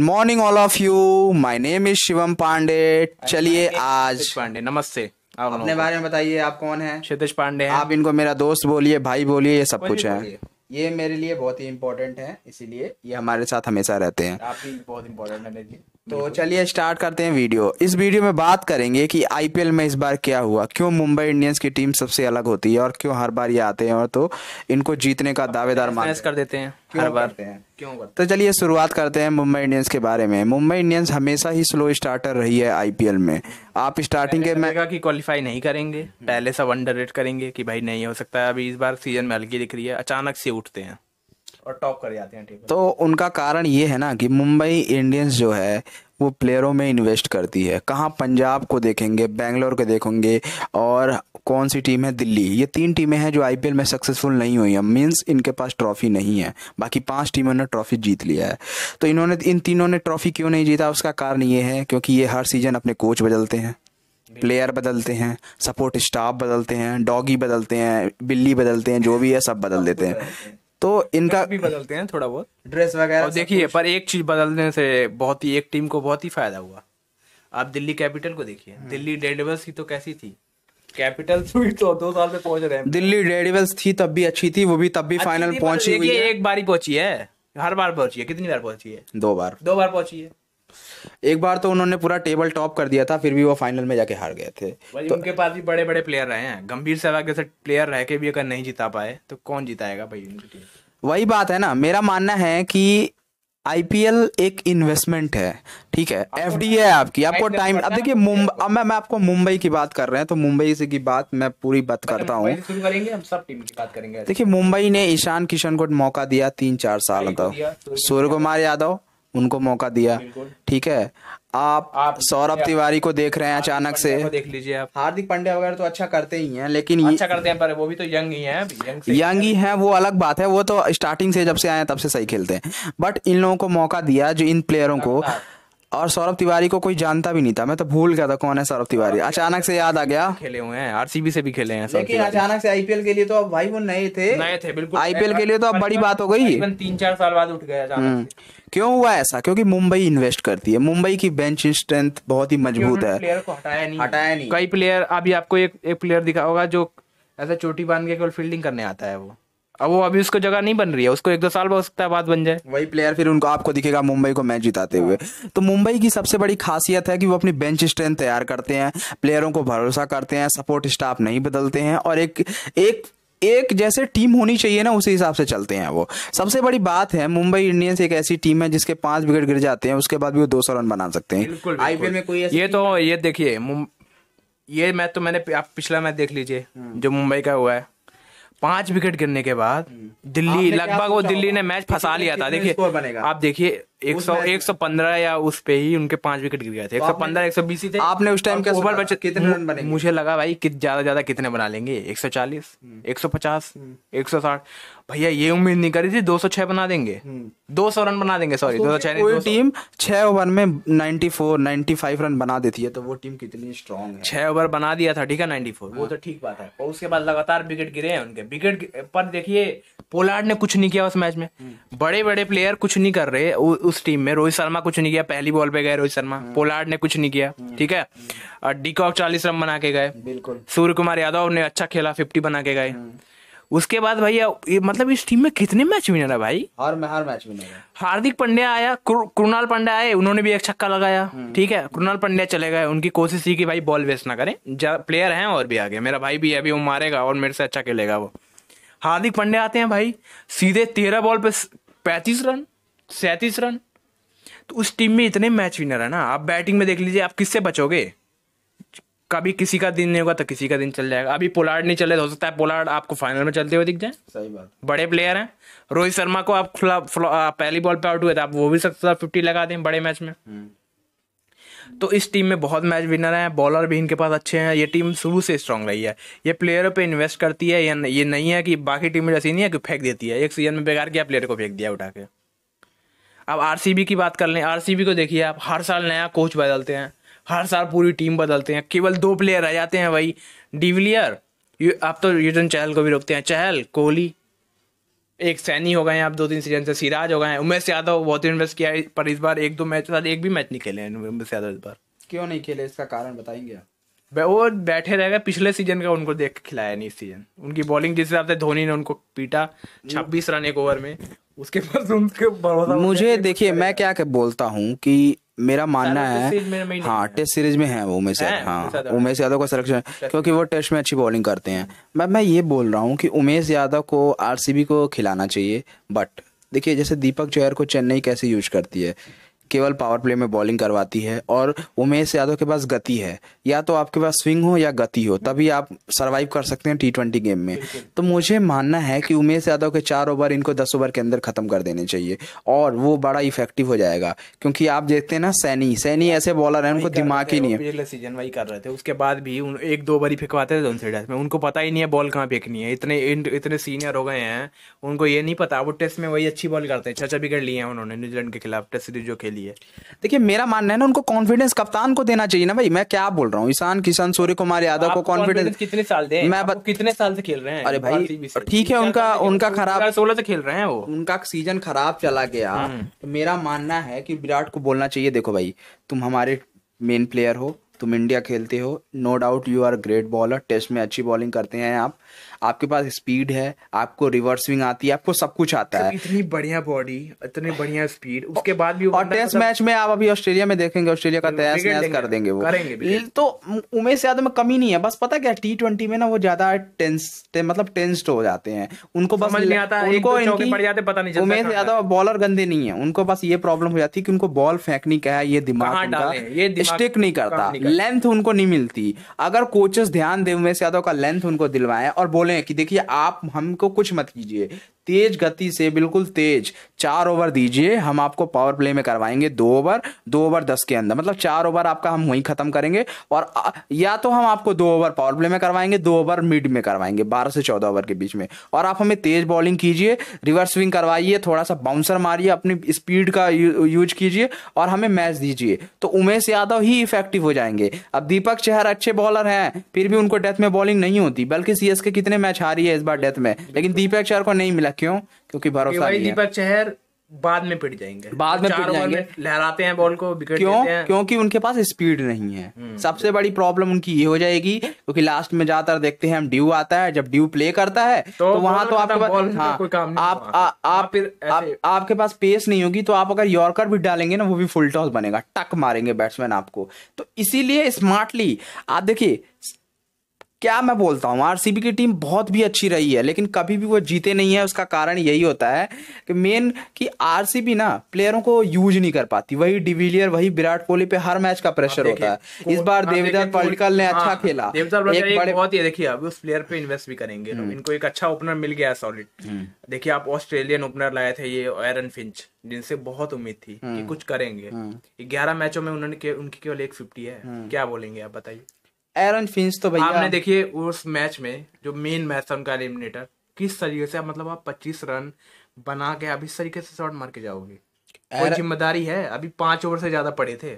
Morning all of you my name is Shivam Pandey चलिए आज पांडे नमस्ते आप अपने बारे में बताइए आप कौन हैं क्षितिज पांडे आप इनको मेरा दोस्त बोलिए भाई बोलिए ये सब कुछ है ये मेरे लिए बहुत ही इम्पोर्टेंट है इसीलिए ये हमारे साथ हमेशा रहते हैं आप भी बहुत इम्पोर्टेंट है तो चलिए स्टार्ट करते हैं वीडियो इस वीडियो में बात करेंगे कि आईपीएल में इस बार क्या हुआ क्यों मुंबई इंडियंस की टीम सबसे अलग होती है और क्यों हर बार ये आते हैं और तो इनको जीतने का दावेदार मान कर देते हैं हर बार करते हैं क्यों करते तो चलिए शुरुआत करते हैं मुंबई इंडियंस के बारे में मुंबई इंडियंस हमेशा ही स्लो स्टार्टर रही है आईपीएल में आप स्टार्टिंग के तो मैं कि क्वालिफाई नहीं करेंगे हम्म। पहले सब अंडर करेंगे कि भाई नहीं हो सकता है अभी इस बार सीजन में हल्की दिख रही है अचानक से उठते हैं और टॉप कर जाते हैं टेबल तो उनका कारण ये है ना कि मुंबई इंडियंस जो है वो प्लेयरों में इन्वेस्ट करती है कहाँ पंजाब को देखेंगे बेंगलोर को देखेंगे और कौन सी टीम है दिल्ली ये तीन टीमें हैं जो आईपीएल में सक्सेसफुल नहीं हुई हैं मीन्स इनके पास ट्रॉफी नहीं है बाकी पांच टीमों ने ट्रॉफी जीत लिया है तो इन्होंने इन तीनों ने ट्रॉफी क्यों नहीं जीता उसका कारण ये है क्योंकि ये हर सीजन अपने कोच बदलते हैं प्लेयर बदलते हैं सपोर्ट स्टाफ बदलते हैं डॉगी बदलते हैं बिल्ली बदलते हैं जो भी है सब बदल देते हैं तो इनका भी बदलते हैं थोड़ा बहुत ड्रेस वगैरह देखिए पर एक चीज बदलने से बहुत ही एक टीम को बहुत ही फायदा हुआ आप दिल्ली कैपिटल को देखिए हम्म। दिल्ली डेडेबल्स की तो कैसी थी कैपिटल भी तो दो साल में पहुंच रहे हैं दिल्ली डेडेबल्स थी तब भी अच्छी थी वो भी तब भी फाइनल पहुंची हुई है एक बार ही पहुंची है हर बार पहुंची है कितनी बार पहुंची है दो बार दो बार पहुंची है एक बार तो उन्होंने पूरा टेबल टॉप कर दिया था फिर भी वो फाइनल में जाके हार गए थे तो, उनके पास भी बड़े बड़े प्लेयर रहे हैं गंभीर सहवाग जैसे प्लेयर रह के भी अगर नहीं जीता पाए तो कौन जिताएगा भाई उनकी टीम वही बात है ना मेरा मानना है कि आईपीएल एक इन्वेस्टमेंट है ठीक है एफ डी है आपकी आपको टाइम अब देखिए मुंबई अब मैं मैं आपको मुंबई की बात कर रहे हैं तो मुंबई से की बात मैं पूरी बात करता हूँ देखिए मुंबई ने ईशान किशन को मौका दिया तीन चार साल तक सूर्य कुमार यादव उनको मौका दिया ठीक है आप, आप सौरभ तिवारी को देख रहे हैं अचानक से देख लीजिए आप हार्दिक पांड्या वगैरह तो अच्छा करते ही हैं लेकिन अच्छा करते हैं पर वो भी तो यंग ही हैं यंग, यंग ही हैं वो अलग बात है वो तो स्टार्टिंग से जब से आए तब से सही खेलते हैं बट इन लोगों को मौका दिया जो इन प्लेयरों को और सौरभ तिवारी को कोई जानता भी नहीं था मैं तो भूल गया था कौन है सौरभ तिवारी हाँ, अचानक से याद आ गया हाँ, खेले हुए हैं आरसीबी से भी खेले हैं लेकिन अचानक से आईपीएल के लिए तो अब भाई वो नए थे नए थे बिल्कुल आईपीएल के लिए तो अब बड़ी बात हो गई तीन चार साल बाद उठ गया हम्म। क्यों हुआ ऐसा क्योंकि मुंबई इन्वेस्ट करती है मुंबई की बेंच स्ट्रेंथ बहुत ही मजबूत है प्लेयर को हटाया नहीं हटाया नहीं कई प्लेयर अभी आपको एक एक प्लेयर दिखा होगा जो ऐसा चोटी बांध के केवल फील्डिंग करने आता है वो अब वो अभी उसको जगह नहीं बन रही है उसको एक दो साल हो सकता है बाद बन जाए वही प्लेयर फिर उनको आपको दिखेगा मुंबई को मैच जिताते हुए तो मुंबई की सबसे बड़ी खासियत है कि वो अपनी बेंच स्ट्रेंथ तैयार करते हैं प्लेयरों को भरोसा करते हैं सपोर्ट स्टाफ नहीं बदलते हैं और एक एक एक जैसे टीम होनी चाहिए ना उसी हिसाब से चलते हैं वो सबसे बड़ी बात है मुंबई इंडियंस एक ऐसी टीम है जिसके पांच विकेट गिर जाते हैं उसके बाद भी वो दो सौ रन बना सकते हैं आईपीएल में कोई ये तो ये देखिए ये मैच तो मैंने आप पिछला मैच देख लीजिए हम्म। जो मुंबई का हुआ है पांच विकेट गिरने के बाद दिल्ली लगभग वो दिल्ली ने मैच फंसा लिया था देखिए आप देखिए एक सौ एक सौ पंद्रह या उस पे ही उनके पांच विकेट गिर गए थे एक सौ पंद्रह एक सौ बीस थे आपने उस टाइम क्या ओवर बचे कितने रन बने मुझे लगा भाई कि ज्यादा ज्यादा कितने बना लेंगे एक सौ चालीस हम्म। एक सौ पचास हम्म। एक सौ साठ भैया ये उम्मीद नहीं करी थी दो सौ छह बना देंगे हम्म। दो सौ रन बना देंगे सॉरी दो सौ छह टीम छह ओवर में ninety four ninety five run बना देती है तो वो टीम कितनी स्ट्रॉन्ग है छह ओवर बना दिया था ठीक है नाइन्टी हाँ। फोर वो तो ठीक बात है और उसके बाद लगातार विकेट गिरे हैं उनके विकेट पर देखिए पोलार्ड ने कुछ नहीं किया उस मैच में बड़े बड़े प्लेयर कुछ नहीं कर रहे उस टीम में रोहित शर्मा कुछ नहीं किया पहली बॉल पे गए रोहित शर्मा हम्म। पोलार्ड ने कुछ नहीं किया हम्म। ठीक है डीकॉक चालीस रन बना के गए बिल्कुल सूर्य कुमार यादव ने अच्छा खेला फिफ्टी बना के गए हम्म। उसके बाद भैया मतलब इस टीम में कितने मैच विनर है भाई हर हर मैच विनर हार्दिक पांड्या आया कृणाल पांड्या आए उन्होंने भी एक छक्का लगाया ठीक है कृणाल पांड्या चले गए उनकी कोशिश थी कि भाई बॉल वेस्ट ना करें प्लेयर हैं और भी आगे मेरा भाई भी अभी वो मारेगा और मेरे से अच्छा खेलेगा वो हार्दिक पांड्या आते हैं भाई सीधे तेरह बॉल पे पैंतीस रन सैंतीस रन तो उस टीम में इतने मैच विनर है ना आप बैटिंग में देख लीजिए आप किससे बचोगे कभी किसी का दिन नहीं होगा तो किसी का दिन चल जाएगा अभी पोलार्ड नहीं चले तो हो सकता है पोलार्ड आपको फाइनल में चलते हुए दिख जाए सही बात बड़े प्लेयर हैं रोहित शर्मा को आप खुला पहली बॉल पे आउट हुए थे तो आप वो भी सकते थे फिफ्टी लगा दें बड़े मैच में हम्म। तो इस टीम में बहुत मैच विनर हैं बॉलर भी इनके पास अच्छे हैं ये टीम शुरू से स्ट्रांग रही है ये प्लेयरों पे इन्वेस्ट करती है ये नहीं है कि बाकी टीम में ऐसी नहीं है कि फेंक देती है एक सीजन में बेकार किया प्लेयर को फेंक दिया उठा के अब आर की बात कर लें आर को देखिए आप हर साल नया कोच बदलते हैं हर साल पूरी टीम बदलते हैं केवल दो प्लेयर रह जाते हैं भाई डिविलियर आप तो यूटन चहल को भी रोकते हैं चहल कोहली एक सैनी हो गए हैं आप दो तीन सीजन से सिराज हो गए हैं उमेश यादव बहुत इन्वेस्ट किया है पर इस बार एक दो मैच साथ एक भी मैच नहीं खेले हैं उमेश यादव इस बार क्यों नहीं खेले इसका कारण बताएंगे आप वो बैठे रह गए पिछले सीजन का उनको देख खिलाया नहीं इस सीजन उनकी बॉलिंग जिस हिसाब से धोनी ने उनको पीटा छब्बीस रन एक ओवर में उसके पास तो उनके भरोसा मुझे देखिए मैं क्या बोलता हूँ कि मेरा मानना है हाँ टेस्ट सीरीज में है वो उमेश यादव हाँ उमेश यादव का सिलेक्शन क्योंकि वो टेस्ट में अच्छी बॉलिंग करते हैं मैं मैं ये बोल रहा हूँ कि उमेश यादव को आरसीबी को खिलाना चाहिए बट देखिए जैसे दीपक चौहर को चेन्नई कैसे यूज करती है केवल पावर प्ले में बॉलिंग करवाती है और उमेश यादव के पास गति है या तो आपके पास स्विंग हो या गति हो तभी आप सरवाइव कर सकते हैं टी ट्वेंटी गेम में तो मुझे मानना है कि उमेश यादव के चार ओवर इनको दस ओवर के अंदर ख़त्म कर देने चाहिए और वो बड़ा इफेक्टिव हो जाएगा क्योंकि आप देखते हैं ना सैनी सैनी ऐसे बॉलर है उनको दिमाग ही नहीं है पिछले सीजन वही कर रहे थे उसके बाद भी एक दो ओवर ही फेंकवाते थे उनसे में उनको पता ही नहीं है बॉल कहाँ फेंकनी है इतने इतने सीनियर हो गए हैं उनको ये नहीं पता वो टेस्ट में वही अच्छी बॉल करते हैं छः छः विकेट लिए हैं उन्होंने न्यूजीलैंड के खिलाफ टेस्ट सीरीज जो खेली लिए देखिए मेरा मानना है ना उनको कॉन्फिडेंस कप्तान को देना चाहिए ना भाई मैं क्या बोल रहा हूँ ईशान किशन सूर्य कुमार यादव को कॉन्फिडेंस कितने साल दे मैं बत... कितने साल से खेल रहे हैं अरे भाई ठीक है उनका उनका खराब सोलह से खेल रहे हैं वो उनका सीजन खराब चला गया हम्म। तो मेरा मानना है की विराट को बोलना चाहिए देखो भाई तुम हमारे मेन प्लेयर हो तुम इंडिया खेलते हो no doubt you are great bowler test में अच्छी बॉलिंग करते हैं आप आपके पास स्पीड है आपको रिवर्स स्विंग आती है आपको सब कुछ आता है इतनी बढ़िया बॉडी इतनी बढ़िया स्पीड उसके बाद भी और टेस्ट मैच मतलब में आप अभी ऑस्ट्रेलिया में देखेंगे ऑस्ट्रेलिया का तैयार नैस कर देंगे वो तो उमेश यादव में कमी नहीं है बस पता क्या टी ट्वेंटी में ना वो ज्यादा टेंस मतलब टेंस्ड हो जाते हैं उनको बस उनको इनकी उमेश यादव बॉलर गंदे नहीं है उनको बस ये प्रॉब्लम हो जाती है कि उनको बॉल फेंकनी क्या है ये दिमाग उनका ये स्टिक नहीं करता लेंथ उनको नहीं मिलती अगर कोचेस ध्यान दे उमेश यादव का लेंथ उनको दिलवाए और और बोलें कि देखिए आप हमको कुछ मत कीजिए तेज गति से बिल्कुल तेज चार ओवर दीजिए हम आपको पावर प्ले में करवाएंगे दो ओवर दो ओवर दस के अंदर मतलब चार ओवर आपका हम वहीं खत्म करेंगे और या तो हम आपको दो ओवर पावर प्ले में करवाएंगे दो ओवर मिड में करवाएंगे बारह से चौदह ओवर के बीच में और आप हमें तेज बॉलिंग कीजिए रिवर्स स्विंग करवाइए थोड़ा सा बाउंसर मारिए अपनी स्पीड का यूज कीजिए और हमें मैच दीजिए तो उमेश यादव ही इफेक्टिव हो जाएंगे अब दीपक चेहर अच्छे बॉलर हैं फिर भी उनको डेथ में बॉलिंग नहीं होती बल्कि सी कितने मैच हारी है इस बार डेथ में लेकिन दीपक चेहर को नहीं मिला क्यों क्योंकि भरोसा नहीं है दीपक चहर बाद में पिट जाएंगे बाद में पिट जाएंगे लहराते हैं बॉल को विकेट क्यों देते हैं। क्योंकि उनके पास स्पीड नहीं है हम्म। सबसे बड़ी प्रॉब्लम उनकी ये हो जाएगी क्योंकि लास्ट में ज्यादातर देखते हैं हम ड्यू आता है जब ड्यू प्ले करता है तो, तो वहां तो आपके पास हाँ, कोई काम नहीं आप, आप, आप आपके पास पेस नहीं होगी तो आप अगर यॉर्कर भी डालेंगे ना वो भी फुल टॉस बनेगा टक मारेंगे बैट्समैन आपको तो इसीलिए स्मार्टली आप देखिए क्या मैं बोलता हूँ आरसीबी की टीम बहुत भी अच्छी रही है लेकिन कभी भी वो जीते नहीं है उसका कारण यही होता है कि मेन कि आर ना प्लेयरों को यूज नहीं कर पाती वही डिविलियर वही विराट कोहली पे हर मैच का प्रेशर होता है इस बार देवेंद्र पल्लिकल ने अच्छा हाँ, खेला एक बड़े बहुत ही देखिए अब उस प्लेयर पे इन्वेस्ट भी करेंगे हम्म। इनको एक अच्छा ओपनर मिल गया सॉलिड हम्म। देखिए आप ऑस्ट्रेलियन ओपनर लाए थे ये एरन फिंच जिनसे बहुत उम्मीद थी कि हम्म। कुछ करेंगे ग्यारह मैचों में उन्होंने उनकी केवल एक फिफ्टी है क्या बोलेंगे आप बताइए एरन फिंच तो भैया आपने देखिए उस मैच में जो मेन मैच था उनका एलिमिनेटर किस तरीके से मतलब आप 25 रन बना के आप इस तरीके से शॉट मार के जाओगे और जिम्मेदारी है अभी पांच ओवर से ज्यादा पड़े थे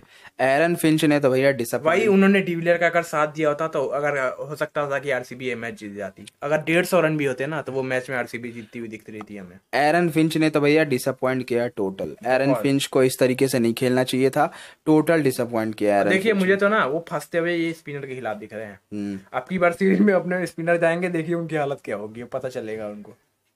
एरन फिंच ने तो भैया भाई उन्होंने डिविलियर का अगर साथ दिया होता तो अगर हो सकता था कि आरसीबी ये मैच जीत जाती अगर डेढ़ सौ रन भी होते ना तो वो मैच में आरसीबी जीतती हुई दिखती रहती हमें एरन फिंच ने तो भैया डिसअपॉइंट किया टोटल एरन फिंच को इस तरीके से नहीं खेलना चाहिए था टोटल डिसअपॉइंट किया देखिये मुझे तो ना वो फंसते हुए ये स्पिनर के खिलाफ दिख रहे हैं हम्म। की बार सीरीज में अपने स्पिनर जाएंगे देखिए उनकी हालत क्या होगी पता चलेगा उनको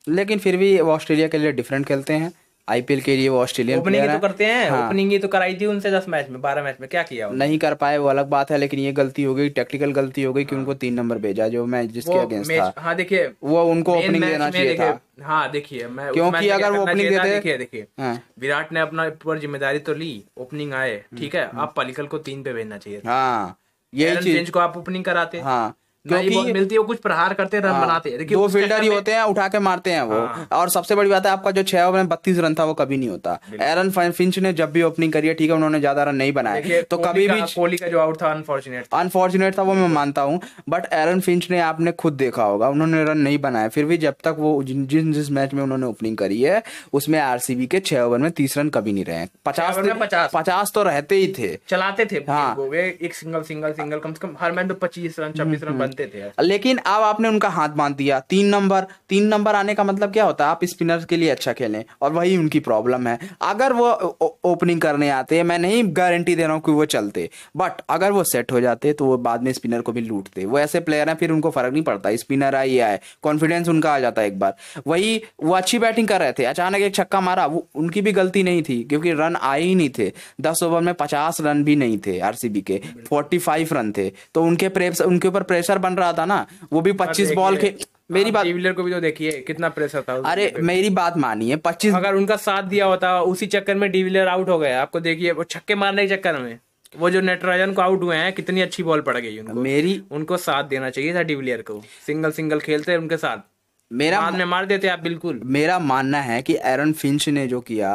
लेकिन फिर भी ऑस्ट्रेलिया के लिए डिफरेंट खेलते हैं आईपीएल के लिए वो ऑस्ट्रेलियन ओपनिंग तो करते हैं हाँ। ओपनिंग तो कराई थी उनसे दस मैच में बारह मैच में क्या किया वो? नहीं कर पाए वो अलग बात है लेकिन ये गलती हो गई टेक्टिकल गलती हो गई कि हाँ। उनको तीन नंबर भेजा जो मैच जिसके अगेंस्ट था हाँ देखिए वो उनको ओपनिंग देना चाहिए था हाँ देखिए मैं क्योंकि अगर वो ओपनिंग देते देखिए देखिए हाँ। विराट ने अपना पूरा जिम्मेदारी तो ली ओपनिंग आए ठीक है आप हम्म। पलिकल को तीन पे भेजना चाहिए हाँ यही चीज को आप ओपनिंग कराते हाँ क्योंकि मिलती है वो कुछ प्रहार करते रन हाँ, बनाते हैं दो फील्डर ही होते हैं उठा के मारते हैं वो हाँ। और सबसे बड़ी बात है आपका जो छह ओवर में बत्तीस रन था वो कभी नहीं होता एरन फिंच ने जब भी ओपनिंग करी है ठीक है उन्होंने ज्यादा रन नहीं बनाया तो कभी भी कोहली का जो आउट था अनफॉर्चुनेट अनफॉर्चुनेट था वो मैं मानता हूँ बट एरन फिंच ने आपने खुद देखा होगा उन्होंने रन नहीं बनाया फिर भी जब तक वो जिन जिस मैच में उन्होंने ओपनिंग करी है उसमें आरसीबी के छह ओवर में तीस रन कभी नहीं रहे पचास तो- पचास तो रहते ही थे चलाते थे हाँ एक सिंगल सिंगल सिंगल कम से कम हर मैच तो पच्चीस रन छब्बीस रन हम्म, बनते थे लेकिन अब आपने उनका हाथ बांध दिया तीन नंबर तीन नंबर आने का मतलब क्या होता है आप स्पिनर के लिए अच्छा खेलें और वही उनकी प्रॉब्लम है अगर वो ओपनिंग करने आते मैं नहीं गारंटी दे रहा हूँ कि वो चलते बट अगर वो सेट हो जाते तो वो बाद में स्पिनर को भी लूटते वो ऐसे प्लेयर हैं फिर उनको फर्क नहीं पड़ता स्पिनर आई आए कॉन्फिडेंस उनका आ जाता है एक बार वही वो अच्छी बैटिंग कर रहे थे अचानक एक छक्का मारा वो उनकी भी गलती नहीं थी क्योंकि रन आए ही नहीं थे दस ओवर में पचास रन भी नहीं थे आरसीबी के फोर्टी फाइव रन थे तो उनके प्रेस उनके ऊपर प्रेशर बन रहा था ना वो भी हाँ, पच्चीस बॉल के हाँ, मेरी बात टीवीलर को भी तो देखिए कितना प्रेशर था अरे मेरी बात मानिए पच्चीस अगर उनका साथ दिया होता उसी चक्कर में डिविलियर आउट हो गया आपको देखिए वो छक्के मारने के चक्कर में वो जो नेटराजन को आउट हुए हैं कितनी अच्छी बॉल पड़ गई उनको मेरी उनको साथ देना चाहिए था डिविलियर को सिंगल सिंगल खेलते उनके साथ मेरा में मार देते आप बिल्कुल मेरा मानना है कि एरन फिंच ने जो किया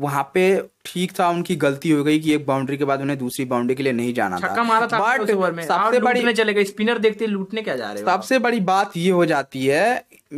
वहां पे ठीक था उनकी गलती हो गई कि एक बाउंड्री के बाद उन्हें दूसरी बाउंड्री के लिए नहीं जाना था मारा था बट सबसे बड़ी में चले गए स्पिनर देखते लूटने क्या जा रहे सबसे बड़ी बात ये हो जाती है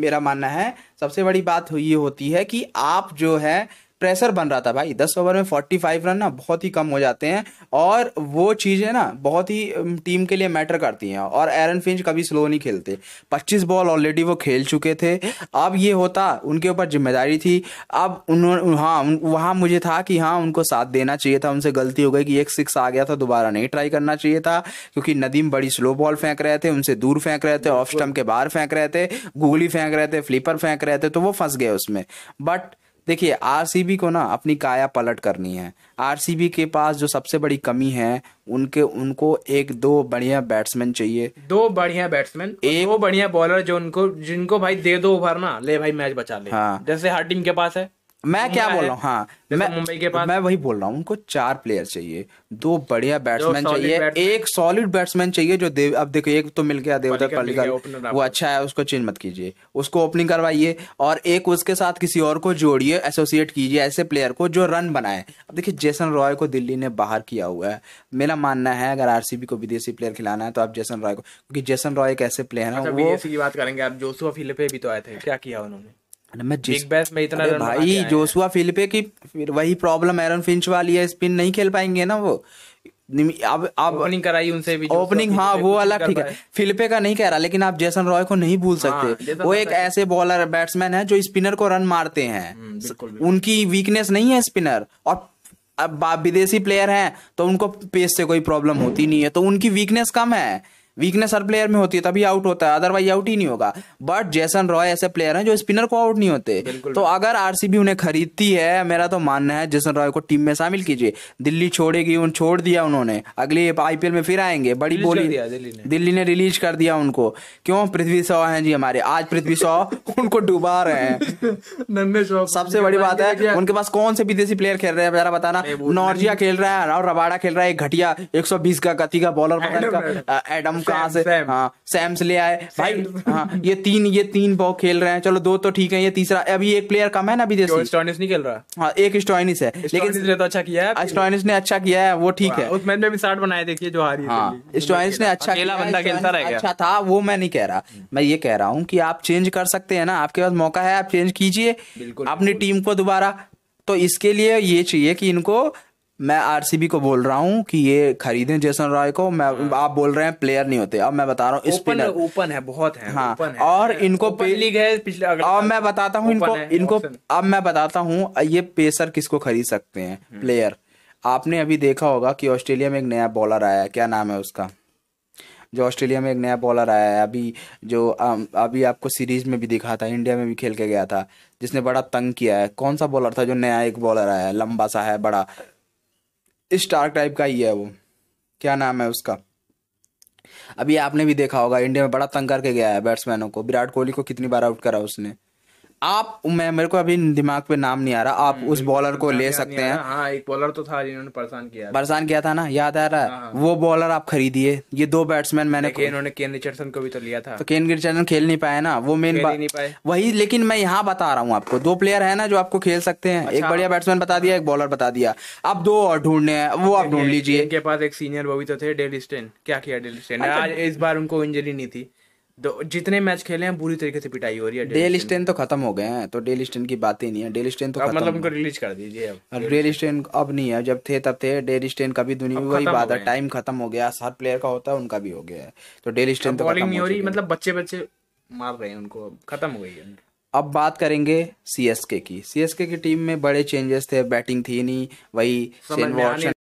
मेरा मानना है सबसे बड़ी बात ये होती है कि आप जो है प्रेशर बन रहा था भाई दस ओवर में फोर्टी फाइव रन ना बहुत ही कम हो जाते हैं और वो चीज़ें ना बहुत ही टीम के लिए मैटर करती हैं और एरन फिंच कभी स्लो नहीं खेलते पच्चीस बॉल ऑलरेडी वो खेल चुके थे अब ये होता उनके ऊपर जिम्मेदारी थी अब उन्होंने हाँ वहाँ मुझे था कि हाँ उनको साथ देना चाहिए था उनसे गलती हो गई कि एक सिक्स आ गया था दोबारा नहीं ट्राई करना चाहिए था क्योंकि नदीम बड़ी स्लो बॉल फेंक रहे थे उनसे दूर फेंक रहे थे ऑफ स्टम्प के बाहर फेंक रहे थे गूगली फेंक रहे थे फ्लीपर फेंक रहे थे तो वो फंस गए उसमें बट देखिए आरसीबी को ना अपनी काया पलट करनी है आरसीबी के पास जो सबसे बड़ी कमी है उनके उनको एक दो बढ़िया बैट्समैन चाहिए दो बढ़िया बैट्समैन एक दो बढ़िया बॉलर जो उनको जिनको भाई दे दो ओवर ना ले भाई मैच बचा ले हाँ जैसे हर टीम के पास है मैं क्या बोल रहा हूँ हाँ मैं मुंबई के पास मैं वही बोल रहा हूँ उनको चार प्लेयर चाहिए दो बढ़िया बैट्समैन चाहिए एक सॉलिड बैट्समैन चाहिए जो देव अब देखो एक तो मिल गया देवदत्त पल्लिकल वो अच्छा है उसको चेंज मत कीजिए उसको ओपनिंग करवाइए और एक उसके साथ किसी और को जोड़िए एसोसिएट कीजिए ऐसे प्लेयर को जो रन बनाए अब देखिए जैसन रॉय को दिल्ली ने बाहर किया हुआ है मेरा मानना है अगर आर को विदेशी प्लेयर खिलाना है तो आप जैसन रॉय को क्योंकि जैसन रॉय एक ऐसे प्लेयर है अच्छा, विदेशी की बात करेंगे आप जोसुआ फिलिपे भी तो आए थे क्या किया उन्होंने बिग बैश में इतना रन भाई जोशुआ फिलिपे की फिर वही प्रॉब्लम एरन फिंच वाली है स्पिन नहीं खेल पाएंगे ना वो अब अब ओपनिंग कराई उनसे भी ओपनिंग हाँ वो अलग ठीक है फिलिपे का नहीं कह रहा लेकिन आप जैसन रॉय को नहीं भूल हाँ, सकते वो एक ऐसे बॉलर बैट्समैन है जो स्पिनर को रन मारते हैं हम्म, उनकी वीकनेस नहीं है स्पिनर और अब विदेशी प्लेयर हैं तो उनको पेस से कोई प्रॉब्लम होती नहीं है तो उनकी वीकनेस कम है वीकनेस हर प्लेयर में होती है तभी आउट होता है अदरवाइज आउट ही नहीं होगा बट जैसन रॉय ऐसे प्लेयर हैं जो स्पिनर को आउट नहीं होते तो अगर आरसीबी उन्हें खरीदती है मेरा तो मानना है जैसन रॉय को टीम में शामिल कीजिए दिल्ली छोड़ेगी उन छोड़ दिया उन्होंने अगले आईपीएल में फिर आएंगे बड़ी बोली दिल्ली ने।, दिल्ली ने रिलीज कर दिया उनको क्यों पृथ्वी शॉ है जी हमारे आज पृथ्वी शॉ उनको डुबा रहे हैं नन्हे सबसे बड़ी बात है उनके पास कौन से विदेशी प्लेयर खेल रहे हैं जरा बताना नॉर्जिया खेल रहा है और रबाड़ा खेल रहा है एक घटिया बीस का गति का बॉलर एडम कहा से हाँ सैम्स ले आए भाई हाँ ये तीन ये तीन बॉ खेल रहे हैं चलो दो तो ठीक है ये तीसरा अभी एक प्लेयर कम है ना अभी स्टॉइनिस नहीं खेल रहा हाँ एक स्टोनिस है लेकिन तो अच्छा किया है स्टोनिस ने अच्छा किया है वो ठीक है उस मैच में भी साठ बनाए देखिए जो हारी हाँ स्टोनिस ने अच्छा खेला बंदा खेलता रहेगा अच्छा था वो मैं नहीं कह रहा मैं ये कह रहा हूँ कि आप चेंज कर सकते हैं ना आपके पास मौका है आप चेंज कीजिए अपनी टीम को दोबारा तो इसके लिए ये चाहिए कि इनको मैं आरसीबी को बोल रहा हूँ कि ये खरीदें जेसन रॉय को मैं आप बोल रहे हैं प्लेयर नहीं होते अब मैं बता रहा हूँ स्पिनर ओपन है बहुत है हाँ है, और इनको लीग है पिछले अब मैं बताता हूँ इनको इनको अब मैं बताता हूँ ये पेसर किसको खरीद सकते हैं प्लेयर हम्म। आपने अभी देखा होगा कि ऑस्ट्रेलिया में एक नया बॉलर आया है क्या नाम है उसका जो ऑस्ट्रेलिया में एक नया बॉलर आया है अभी जो अभी आपको सीरीज में भी दिखा था इंडिया में भी खेल के गया था जिसने बड़ा तंग किया है कौन सा बॉलर था जो नया एक बॉलर आया है लंबा सा है बड़ा स्टार टाइप का ही है वो क्या नाम है उसका अभी आपने भी देखा होगा इंडिया में बड़ा तंग करके गया है बैट्समैनों को विराट कोहली को कितनी बार आउट करा उसने आप मैं मेरे को अभी दिमाग पे नाम नहीं आ रहा आप हम्म, उस बॉलर को ले सकते हैं हाँ एक बॉलर तो था जिन्होंने परेशान किया परेशान किया था ना याद आ रहा है हाँ, हाँ। वो बॉलर आप खरीदिए ये दो बैट्समैन मैंने इन्होंने केन रिचर्डसन को भी तो लिया था तो केन रिचर्डसन खेल नहीं पाया ना वो मेन वही लेकिन मैं यहाँ बता रहा हूँ आपको दो प्लेयर है ना जो आपको खेल सकते हैं एक अच्छा। बढ़िया बैट्समैन बता दिया एक बॉलर बता दिया आप दो और ढूंढने हैं वो आप ढूंढ लीजिए इनके पास एक सीनियर वो भी तो थे डेली स्टेन क्या किया डेली स्टेन अच्छा। आज इस बार उनको इंजरी नहीं थी तो जितने मैच खेले हैं बुरी तरीके से पिटाई हो रही है डेल स्टेन तो खत्म हो गए हैं तो डेल स्टेन की बात ही नहीं है डेल स्टेन तो मतलब उनको रिलीज कर दीजिए अब डेल स्टेन अब नहीं है जब थे तब थे डेल स्टेन का भी दुनिया वही बात है टाइम खत्म हो गया हर प्लेयर का होता है उनका भी हो गया है तो डेल स्टेन तो बॉलिंग नहीं हो रही मतलब बच्चे बच्चे मार रहे हैं उनको खत्म हो गई है अब बात करेंगे सीएसके की सीएसके की टीम में बड़े चेंजेस थे बैटिंग थी नहीं वही